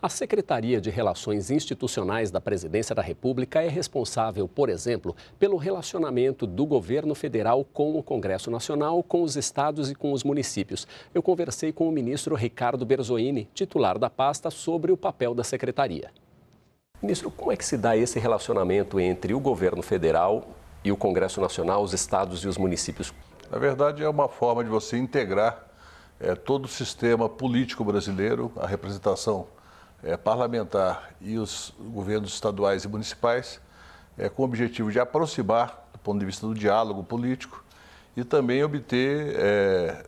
A Secretaria de Relações Institucionais da Presidência da República é responsável, por exemplo, pelo relacionamento do governo federal com o Congresso Nacional, com os estados e com os municípios. Eu conversei com o ministro Ricardo Berzoini, titular da pasta, sobre o papel da secretaria. Ministro, como é que se dá esse relacionamento entre o governo federal e o Congresso Nacional, os estados e os municípios? Na verdade, é uma forma de você integrar é, todo o sistema político brasileiro, a representação é, parlamentar e os governos estaduais e municipais, é, com o objetivo de aproximar, do ponto de vista do diálogo político, e também obter é,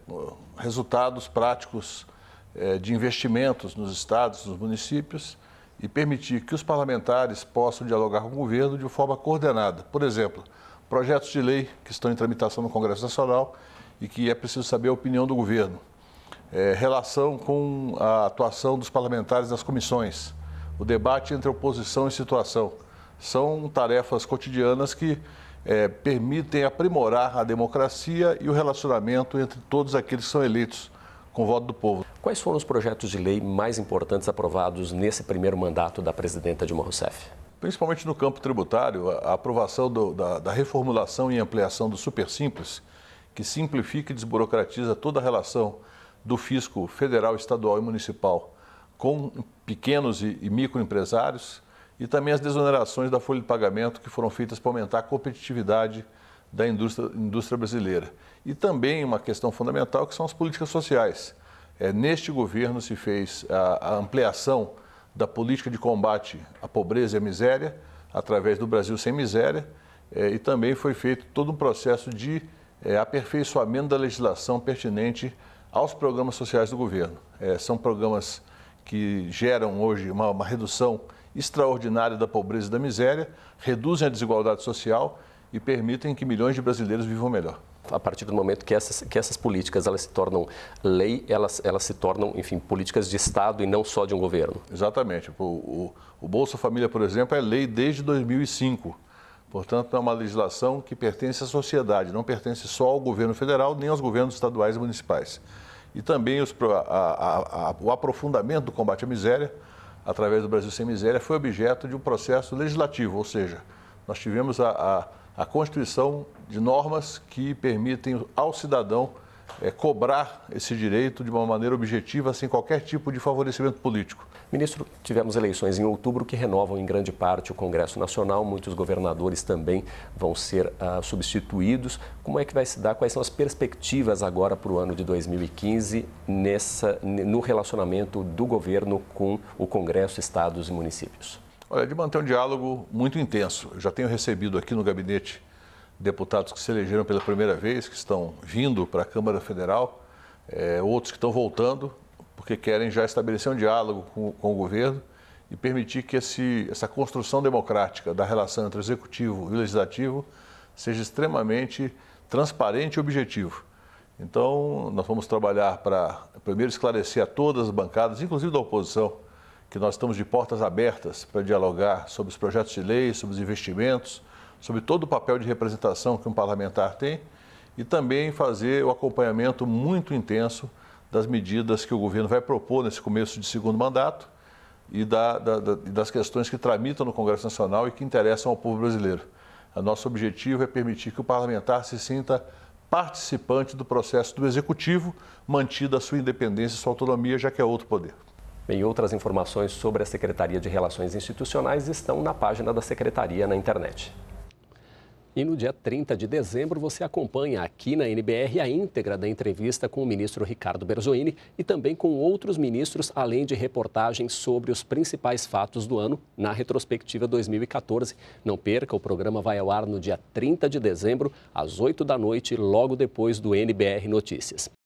resultados práticos é, de investimentos nos estados, nos municípios, e permitir que os parlamentares possam dialogar com o governo de forma coordenada. Por exemplo, projetos de lei que estão em tramitação no Congresso Nacional e que é preciso saber a opinião do governo é, relação com a atuação dos parlamentares nas comissões, o debate entre oposição e situação. São tarefas cotidianas que é, permitem aprimorar a democracia e o relacionamento entre todos aqueles que são eleitos com o voto do povo. Quais foram os projetos de lei mais importantes aprovados nesse primeiro mandato da presidenta Dilma Rousseff? Principalmente no campo tributário, a aprovação do, da, da, reformulação e ampliação do Super Simples, que simplifica e desburocratiza toda a relação do fisco federal, estadual e municipal com pequenos e, microempresários e também as desonerações da folha de pagamento que foram feitas para aumentar a competitividade da indústria, indústria brasileira. E também uma questão fundamental que são as políticas sociais. É, neste governo se fez a, a ampliação da política de combate à pobreza e à miséria, através do Brasil Sem Miséria, é, e também foi feito todo um processo de é, aperfeiçoamento da legislação pertinente aos programas sociais do governo. É, são programas que geram hoje uma, uma redução extraordinária da pobreza e da miséria, reduzem a desigualdade social e permitem que milhões de brasileiros vivam melhor a partir do momento que essas, que essas políticas elas se tornam lei, elas, elas se tornam, enfim, políticas de Estado e não só de um governo. Exatamente. O, o, o Bolsa Família, por exemplo, é lei desde 2005. Portanto, é uma legislação que pertence à sociedade, não pertence só ao governo federal nem aos governos estaduais e municipais. E também os, a, a, a, o aprofundamento do combate à miséria, através do Brasil Sem Miséria, foi objeto de um processo legislativo, ou seja, nós tivemos a, a constituição de normas que permitem ao cidadão é, cobrar esse direito de uma maneira objetiva, sem qualquer tipo de favorecimento político. Ministro, tivemos eleições em outubro que renovam em grande parte o Congresso Nacional, muitos governadores também vão ser uh, substituídos. Como é que vai se dar? Quais são as perspectivas agora para o ano de 2015 nessa, no relacionamento do governo com o Congresso, estados e municípios? Olha, de manter um diálogo muito intenso. Eu já tenho recebido aqui no gabinete deputados que se elegeram pela primeira vez, que estão vindo para a Câmara Federal, é, outros que estão voltando porque querem já estabelecer um diálogo com, com o governo e permitir que esse, essa construção democrática da relação entre o executivo e o legislativo seja extremamente transparente e objetivo. Então, nós vamos trabalhar para, primeiro, esclarecer a todas as bancadas, inclusive da oposição, que nós estamos de portas abertas para dialogar sobre os projetos de lei, sobre os investimentos, sobre todo o papel de representação que um parlamentar tem e também fazer o acompanhamento muito intenso das medidas que o governo vai propor nesse começo de segundo mandato e da, da, da, das questões que tramitam no Congresso Nacional e que interessam ao povo brasileiro. O nosso objetivo é permitir que o parlamentar se sinta participante do processo do Executivo, mantida a sua independência e sua autonomia, já que é outro poder. Bem, outras informações sobre a Secretaria de Relações Institucionais estão na página da Secretaria na internet. E no dia 30 de dezembro você acompanha aqui na NBR a íntegra da entrevista com o ministro Ricardo Berzoini e também com outros ministros, além de reportagens sobre os principais fatos do ano na retrospectiva 2014. Não perca, o programa vai ao ar no dia 30 de dezembro, às 8 da noite, logo depois do NBR Notícias.